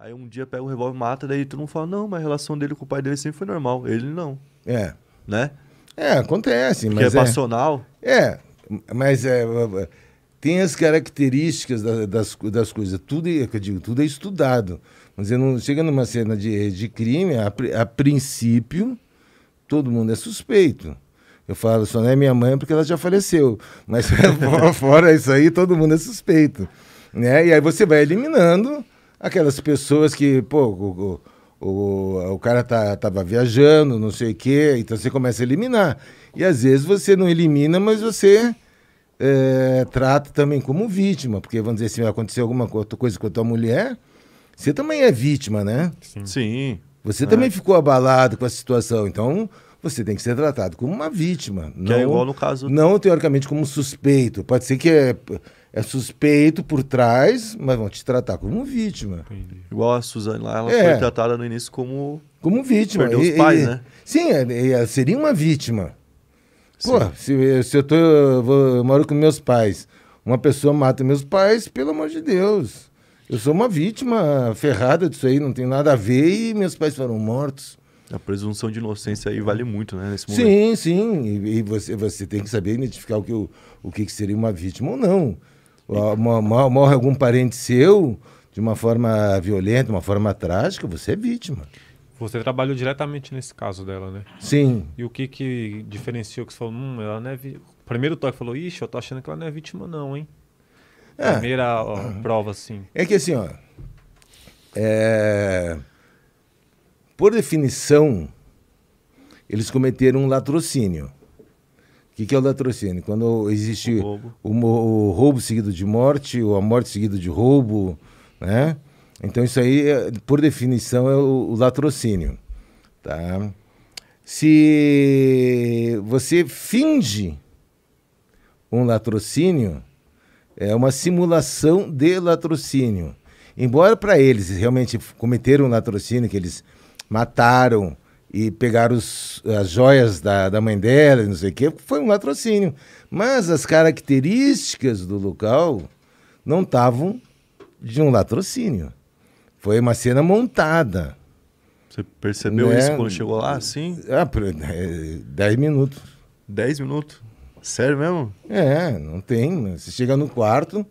Aí um dia pega o revólver e mata, daí tu não fala, não, mas a relação dele com o pai dele sempre foi normal. Ele não. É. Né? É, acontece, Porque mas. É, é passional. É, mas é, é, é tem as características das, das coisas. Tudo, é, eu digo, tudo é estudado. Mas eu não chega numa cena de, de crime, a, a princípio, todo mundo é suspeito. Eu falo, só não é minha mãe porque ela já faleceu. Mas fora isso aí, todo mundo é suspeito. Né? E aí você vai eliminando aquelas pessoas que, pô, o, o, o cara tá, tava viajando, não sei o quê, então você começa a eliminar. E às vezes você não elimina, mas você é, trata também como vítima, porque vamos dizer assim, aconteceu alguma coisa com a tua mulher, você também é vítima, né? Sim. Sim. Você é. também ficou abalado com a situação, então você tem que ser tratado como uma vítima. Que é não, é igual no caso. Não teoricamente como suspeito. Pode ser que é é suspeito por trás, mas vão te tratar como vítima. Entendi. Igual a Suzane lá, ela é. foi tratada no início como. Como vítima. Perdeu e, os pais, e, né? Sim, é, é, é, seria uma vítima. Pô, se, se eu, tô, eu, vou, eu moro com meus pais, uma pessoa mata meus pais, pelo amor de Deus. Eu sou uma vítima ferrada disso aí, não tem nada a ver, e meus pais foram mortos. A presunção de inocência aí vale muito, né? Nesse Sim, sim. E, você, você tem que saber identificar o que, o, o que seria uma vítima ou não. Morre algum parente seu de uma forma violenta, uma forma trágica, você é vítima. Você trabalhou diretamente nesse caso dela, né? Sim. E o que que diferenciou que você falou, hum, ela não é vi... O primeiro toque falou, ixi, eu tô achando que ela não é vítima não, hein? É. Primeira ó, prova, assim. É que assim, ó... É... Por definição, eles cometeram um latrocínio. O que, que é o latrocínio? Quando existe o roubo. O, o roubo. seguido de morte, ou a morte seguida de roubo, né? Então isso aí, eh, por definição, é o, o latrocínio, tá? Se você finge um latrocínio, é uma simulação de latrocínio. Embora para eles realmente cometeram um latrocínio, que eles mataram e pegaram os, as joias da, da mãe dela, não sei o quê, foi um latrocínio. Mas as características do local não estavam de um latrocínio. Foi uma cena montada. Você percebeu né? isso quando chegou lá, assim? Ah, é, dez minutos. Dez minutos? Sério mesmo? É, não tem. Você chega no quarto,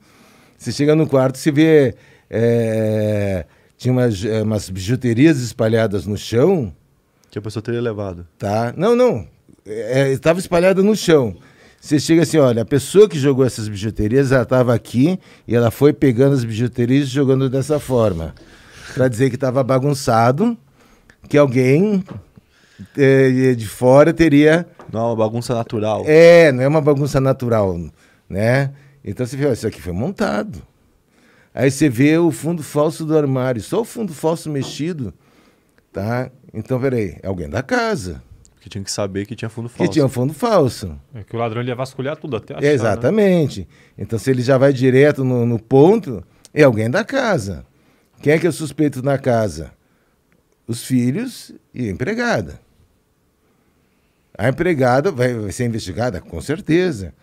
você chega no quarto, você vê é, tinha umas, eh, umas bijuterias espalhadas no chão. Que a pessoa teria levado. Tá. Não, não. É, estava é, espalhada no chão. Você chega assim, olha, a pessoa que jogou essas bijuterias, ela estava aqui e ela foi pegando as bijuterias e jogando dessa forma. Para dizer que estava bagunçado, que alguém é, de fora teria. Não é uma bagunça natural. É, não é uma bagunça natural, né? Então você vê, isso aqui foi montado. Aí você vê o fundo falso do armário, só o fundo falso mexido, tá? Então, peraí, é alguém da casa. Que tinha que saber que tinha fundo falso. Que tinha fundo falso. É que o ladrão ia vasculhar tudo até achar, né? Exatamente. Né? Então, se ele já vai direto no, no ponto, é alguém da casa. Quem é que é o suspeito na casa? Os filhos e a empregada. A empregada vai, vai ser investigada, com certeza.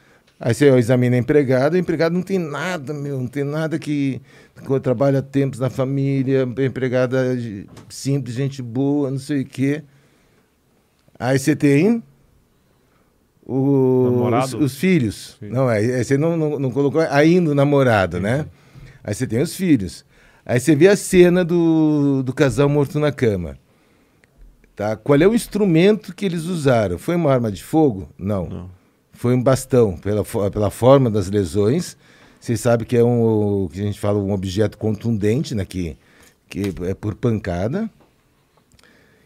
Aí você examina empregado, o empregado não tem nada, meu, não tem nada que, que trabalha tempos na família, empregada simples, gente boa, não sei o quê. Aí você tem o, os, os, filhos. Filho. Não, aí, aí você não, não, não, colocou ainda o namorado, né? sim, né? Aí você tem os filhos. Aí você vê a cena do, do casal morto na cama. Tá? Qual é o instrumento que eles usaram? Foi uma arma de fogo? Não. não foi um bastão, pela, pela forma das lesões. Você sabe que é um, que a gente fala, um objeto contundente, né? Que, que é por pancada.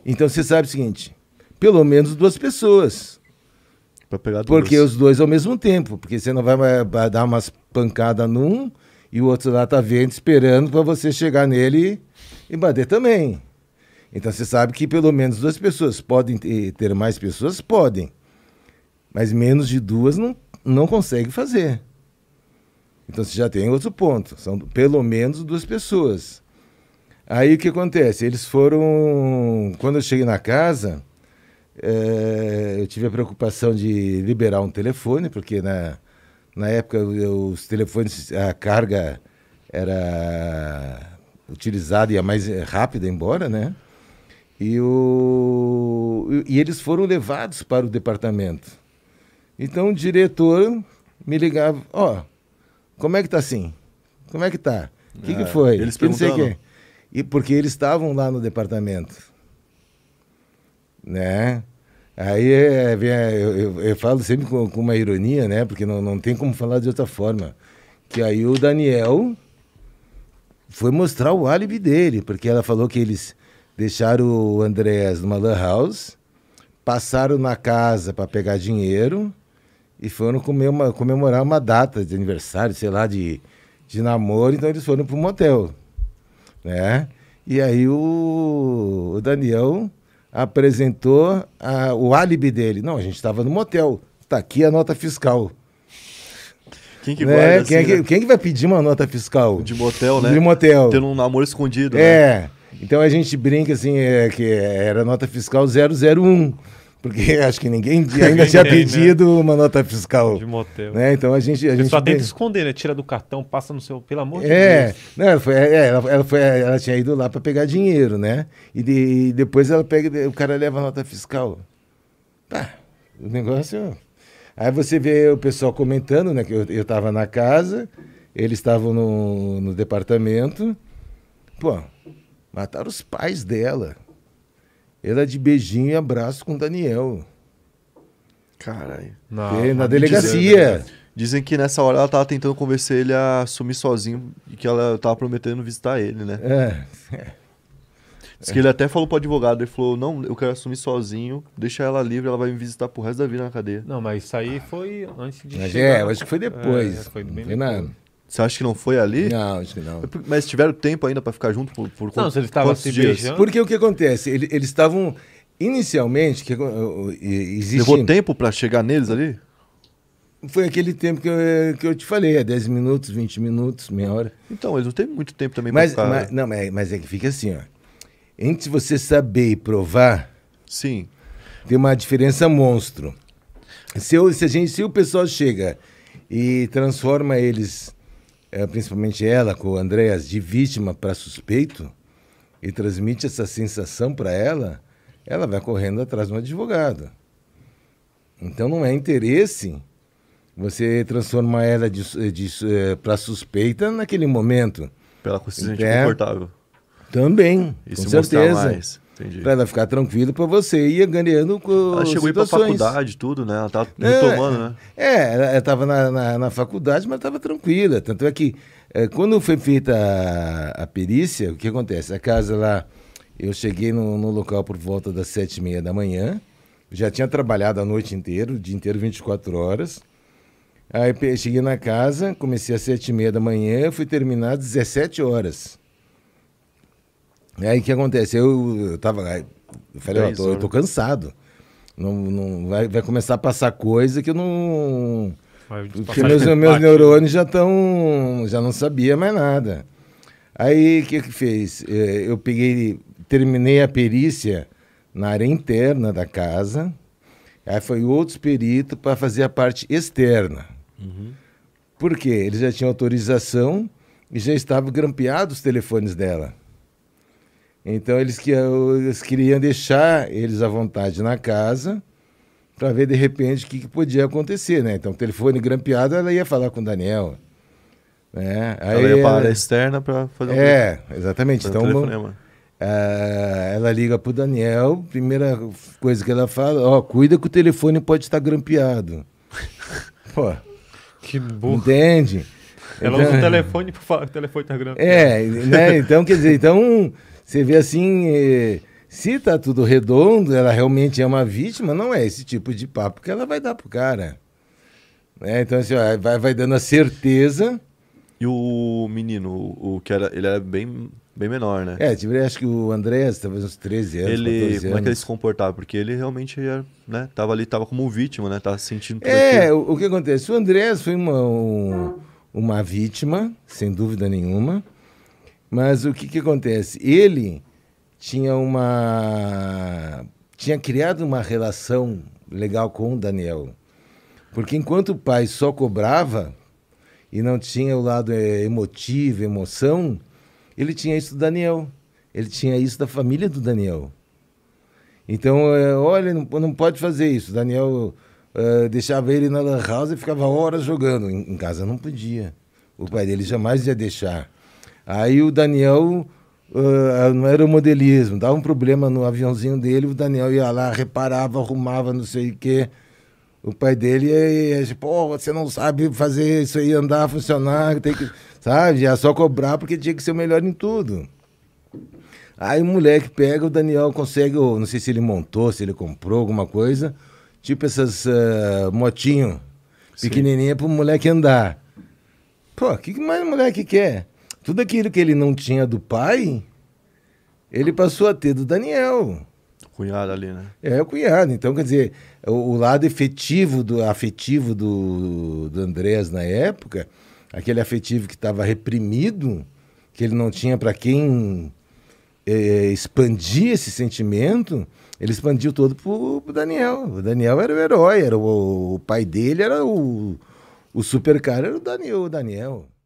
Então você sabe o seguinte: pelo menos duas pessoas. Pra pegar duas. Porque os dois ao mesmo tempo. Porque você não vai, vai dar umas pancadas num e o outro lá tá vendo, esperando para você chegar nele e bater também. Então você sabe que pelo menos duas pessoas podem ter mais pessoas? Podem. Mas menos de duas não, não consegue fazer. Então você já tem outro ponto. São pelo menos duas pessoas. Aí o que acontece? Eles foram. Quando eu cheguei na casa, é, eu tive a preocupação de liberar um telefone, porque na, na época os telefones, a carga era utilizada e a mais eh, rápida embora, né? E, o, e eles foram levados para o departamento. Então o diretor me ligava, ó, oh, como é que tá assim? Como é que tá? O que, é, que foi? Eles que não sei quê. E porque eles estavam lá no departamento. Né? Aí é, é, eu, eu, eu, falo sempre com, com, uma ironia, né? Porque não, não tem como falar de outra forma. Que aí o Daniel foi mostrar o álibi dele, porque ela falou que eles deixaram o Andrés numa lan house, passaram na casa para pegar dinheiro e foram uma, comemorar uma data de aniversário, sei lá, de, de namoro, então eles foram para motel, né? E aí o, o Daniel apresentou a, o álibi dele. Não, a gente estava no motel, tá aqui a nota fiscal. Quem que, né? quem, é assim, é que, né? quem vai pedir uma nota fiscal? De motel, né? De motel. Tendo um namoro escondido, né? É. Né? Então a gente brinca assim, é, que era nota fiscal 001 porque acho que ninguém ainda tinha né? pedido né? uma nota fiscal. De motel. Né? Então a gente. A gente só tem... tenta esconder, né? Tira do cartão, passa no seu. Pelo amor é, de Deus. Não, ela, foi, é, ela, ela, foi, ela tinha ido lá para pegar dinheiro, né? E, de, e, depois ela pega, o cara leva a nota fiscal. tá? o negócio. Aí você vê o pessoal comentando, né? Que eu, eu tava na casa, eles estavam no, no departamento. Pô, mataram os pais dela era de beijinho e abraço com o Daniel. Caralho. Na, na, na delegacia. Dizem, que nessa hora ela tava tentando convencer ele a sumir sozinho e que ela tava prometendo visitar ele, né? É. Diz que ele até falou pro advogado, ele falou, não, eu quero assumir sozinho, deixa ela livre, ela vai me visitar pro resto da vida na cadeia. Não, mas isso aí foi antes de mas chegar. É, acho que foi é, depois. É, foi bem depois. Você acha que não foi ali? Não, acho que não. Mas tiveram tempo ainda para ficar junto por, por Não, se eles estavam se dias? beijando. Porque o que acontece? Eles estavam. Inicialmente, que, eh, eh, existe... Levou tempo para chegar neles ali? Foi aquele tempo que eu, eh, que eu te falei, é 10 minutos, 20 minutos, meia hora. Então, eles não têm muito tempo também mas, pra mas, Não, mas, mas é que fica assim, ó. Entre você saber e provar... Sim. Tem uma diferença monstro. Se, eu, se, a gente, se o pessoal chega e transforma eles é, principalmente ela com o Andréas, de vítima para suspeito, e transmite essa sensação para ela, ela vai correndo atrás de um advogado. Então não é interesse você transformar ela é, para suspeita naquele momento. pela ela se confortável. Também, com certeza. Mais. Entendi. Pra ela ficar tranquila, pra você ir ganhando com Ela chegou situações. aí pra faculdade, tudo, né? Ela tá retomando, é, né? É, ela estava na, na, na, faculdade, mas estava tranquila. Tanto é que é, quando foi feita a, a, perícia, o que acontece? A casa lá, eu cheguei no, no local por volta das sete e meia da manhã, já tinha trabalhado a noite inteira, o dia inteiro, 24 horas. Aí cheguei na casa, comecei às sete e meia da manhã, fui terminar às 17 horas. Aí é, o que acontece? Eu, eu tava. Eu falei, ó, eu tô cansado. Não, não, vai, vai começar a passar coisa que eu não. Porque meus, meus neurônios já estão. já não sabia mais nada. Aí o que que fez? É, eu peguei, terminei a perícia na área interna da casa. Aí foi outros peritos para fazer a parte externa. Uhum. Por quê? Eles já tinham autorização e já estavam grampeados os telefones dela. Então eles, eles queriam deixar eles à vontade na casa para ver de repente o que, que, podia acontecer, né? Então, telefone grampeado, ela ia falar com o Daniel. Né? Aí, ela ia é para área externa para fazer um É, exatamente. Então, um ah, ela liga para o Daniel, primeira coisa que ela fala, ó, oh, cuida que o telefone pode estar grampeado. Pô, que burro. Entende? Ela então, usa o é. telefone para falar o telefone tá grande. É, né? Então, quer dizer, então você vê assim. Eh, se tá tudo redondo, ela realmente é uma vítima, não é esse tipo de papo que ela vai dar pro cara. Né? Então, assim, ó, vai, vai dando a certeza. E o menino, o, o que era, ele era bem, bem menor, né? É, tipo, acho que o Andrés, talvez uns 13 anos, ele, anos. Como é que ele se comportava? Porque ele realmente era, né, tava ali, tava como vítima, né? Tava sentindo tudo É, o, o, que acontece? O Andrés foi uma... Um uma vítima, sem dúvida nenhuma. Mas o que, que acontece? Ele tinha uma tinha criado uma relação legal com o Daniel. Porque enquanto o pai só cobrava e não tinha o lado eh, emotivo, emoção, ele tinha isso do Daniel. Ele tinha isso da família do Daniel. Então, eh, olha, não, não pode fazer isso. Daniel Uh, deixava ele na lan house e ficava horas jogando. Em, em, casa não podia. O pai dele jamais ia deixar. Aí o Daniel, uh, não era o modelismo, dava um problema no aviãozinho dele, o Daniel ia lá, reparava, arrumava, não sei o quê. O pai dele é tipo, oh, você não sabe fazer isso aí andar, funcionar, tem que, sabe? É só cobrar porque tinha que ser o melhor em tudo. Aí o moleque pega, o Daniel consegue, não sei se ele montou, se ele comprou alguma coisa, tipo essas uh, motinho pequenininha pro moleque andar. Pô, o que, que mais o moleque quer? Tudo aquilo que ele não tinha do pai, ele passou a ter do Daniel. O cunhado ali, né? É, o cunhado. Então, quer dizer, o, o lado efetivo, do, afetivo do, do Andrés na época, aquele afetivo que estava reprimido, que ele não tinha para quem é, é, expandir esse sentimento, ele expandiu todo pro, pro Daniel. O Daniel era o herói, era o, o pai dele, era o, o super cara, era o Daniel. O Daniel.